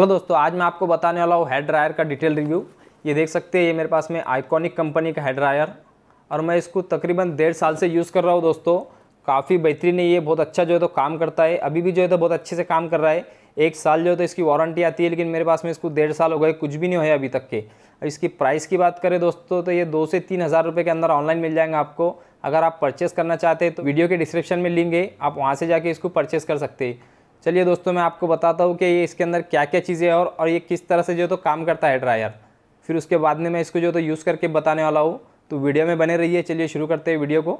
hello दोस्तों आज मैं आपको बताने वाला हूँ हेड ड्रायर का डिटेल रिव्यू ये देख सकते हैं ये मेरे पास में आइकॉनिक कंपनी का हेड ड्रायर और मैं इसको तकरीबन डेढ़ साल से यूज़ कर रहा हूँ दोस्तों काफ़ी बेहतरीन है ये बहुत अच्छा जो है तो काम करता है अभी भी जो है तो बहुत अच्छे से काम कर रहा है एक साल जो है तो इसकी वारंटी आती है लेकिन मेरे पास में इसको डेढ़ साल हो गए कुछ भी नहीं हुआ अभी तक के इसकी प्राइस की बात करें दोस्तों तो ये दो से तीन हज़ार रुपये के अंदर ऑनलाइन मिल जाएंगे आपको अगर आप परचेस करना चाहते हैं तो वीडियो के डिस्क्रिप्शन में लिंक है आप वहाँ से जाके इसको परचेस कर सकते हैं चलिए दोस्तों मैं आपको बताता हूँ कि ये इसके अंदर क्या क्या चीज़ें और और ये किस तरह से जो तो काम करता है ड्रायर फिर उसके बाद में मैं इसको जो तो यूज़ करके बताने वाला हूँ तो वीडियो में बने रहिए चलिए शुरू करते हैं वीडियो को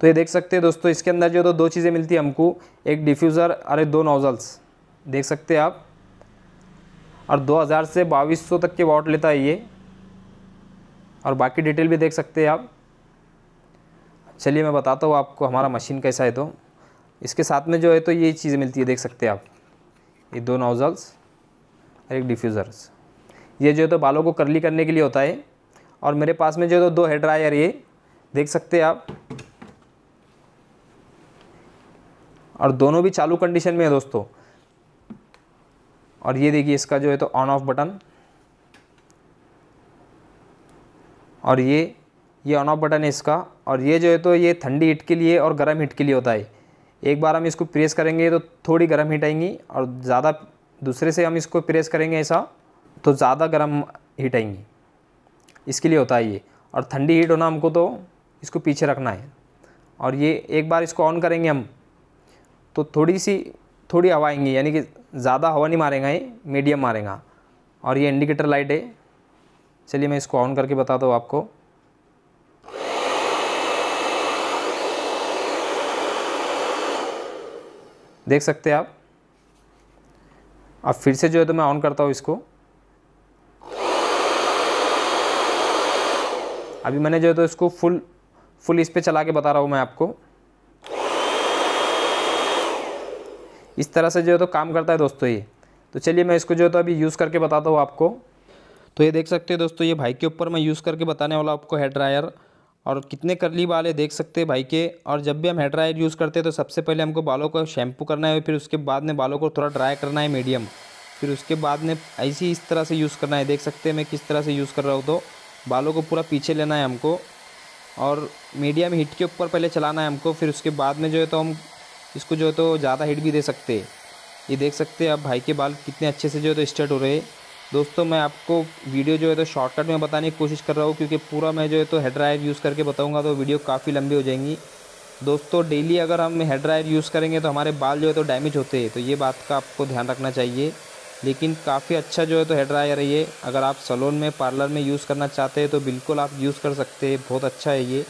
तो ये देख सकते हैं दोस्तों इसके अंदर जो तो दो चीज़ें मिलती हैं हमको एक डिफ्यूज़र और दो नोज़ल्स देख सकते हैं आप और हज़ार से सौ तक के वाट लेता है ये और बाकी डिटेल भी देख सकते हैं आप चलिए मैं बताता हूँ आपको हमारा मशीन कैसा है तो इसके साथ में जो है तो ये चीज़ें मिलती है देख सकते हैं आप ये दो नोज़ल्स और एक डिफ्यूज़र्स ये जो है तो बालों को करली करने के लिए होता है और मेरे पास में जो है तो दो हेयर ड्रायर ये देख सकते हैं आप और दोनों भी चालू कंडीशन में है दोस्तों और ये देखिए इसका जो है तो ऑन ऑफ बटन और ये ये ऑन ऑफ बटन है इसका और ये जो है तो ये ठंडी हिट के लिए और गर्म हिट के लिए होता है एक बार हम इसको प्रेस करेंगे तो थोड़ी गर्म हीट आएंगी और ज़्यादा दूसरे से हम इसको प्रेस करेंगे ऐसा तो ज़्यादा गर्म हीट आएंगी इसके लिए होता है ये और ठंडी हीट होना हमको तो इसको पीछे रखना है और ये एक बार इसको ऑन करेंगे हम तो थोड़ी सी थोड़ी हवा आएंगी यानी कि ज़्यादा हवा नहीं मारेगा ये मीडियम मारेगा और ये इंडिकेटर लाइट है चलिए मैं इसको ऑन करके बताता हूँ आपको देख सकते हैं आप अब फिर से जो है तो मैं ऑन करता हूँ इसको अभी मैंने जो है तो इसको फुल फुल इस पर चला के बता रहा हूँ मैं आपको इस तरह से जो है तो काम करता है दोस्तों ये तो चलिए मैं इसको जो है तो अभी यूज़ करके बताता हूँ आपको तो ये देख सकते हैं दोस्तों ये भाई के ऊपर मैं यूज़ करके बताने वाला आपको हेयर ड्रायर और कितने करली बाल है देख सकते हैं भाई के और जब भी हम हेयर ड्रायर यूज़ करते हैं तो सबसे पहले हमको बालों को शैम्पू करना है फिर उसके बाद में बालों को थोड़ा ड्राई करना है मीडियम फिर उसके बाद में ऐसे ही इस तरह से यूज़ करना है देख सकते हैं मैं किस तरह से यूज़ कर रहा हूँ तो बालों को पूरा पीछे लेना है हमको और मीडियम हीट के ऊपर पहले चलाना है हमको फिर उसके बाद में जो है तो हम इसको जो है तो ज़्यादा हीट भी दे सकते हैं ये देख सकते हैं अब भाई के बाल कितने अच्छे से जो है तो स्टर्ट हो रहे हैं दोस्तों मैं आपको वीडियो जो है तो शॉर्टकट में बताने की कोशिश कर रहा हूँ क्योंकि पूरा मैं जो है तो हेड ड्राइव यूज़ करके बताऊँगा तो वीडियो काफ़ी लंबी हो जाएंगी दोस्तों डेली अगर हम हेड ड्राइव यूज़ करेंगे तो हमारे बाल जो है तो डैमेज होते हैं तो ये बात का आपको ध्यान रखना चाहिए लेकिन काफ़ी अच्छा जो है तो हेड ड्रायर है ये अगर आप सलोन में पार्लर में यूज़ करना चाहते हैं तो बिल्कुल आप यूज़ कर सकते हैं बहुत अच्छा है ये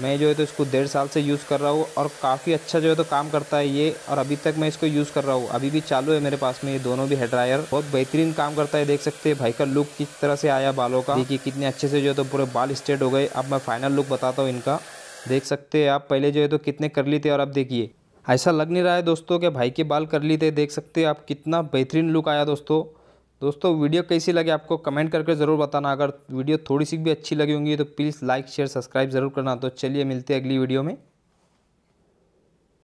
मैं जो है तो इसको डेढ़ साल से यूज़ कर रहा हूँ और काफ़ी अच्छा जो है तो काम करता है ये और अभी तक मैं इसको यूज़ कर रहा हूँ अभी भी चालू है मेरे पास में ये दोनों भी हेयर ड्रायर बहुत बेहतरीन काम करता है देख सकते हैं भाई का लुक किस तरह से आया बालों का देखिए कितने अच्छे से जो है तो पूरे बाल स्ट्रेट हो गए अब मैं फाइनल लुक बताता हूँ इनका देख सकते हैं आप पहले जो है तो कितने कर ली थे और अब देखिए ऐसा लग नहीं रहा है दोस्तों के भाई के बाल कर ली थे देख सकते हैं आप कितना बेहतरीन लुक आया दोस्तों दोस्तों वीडियो कैसी लगी आपको कमेंट करके ज़रूर बताना अगर वीडियो थोड़ी सी भी अच्छी लगी होंगी तो प्लीज़ लाइक शेयर सब्सक्राइब ज़रूर करना तो चलिए मिलते हैं अगली वीडियो में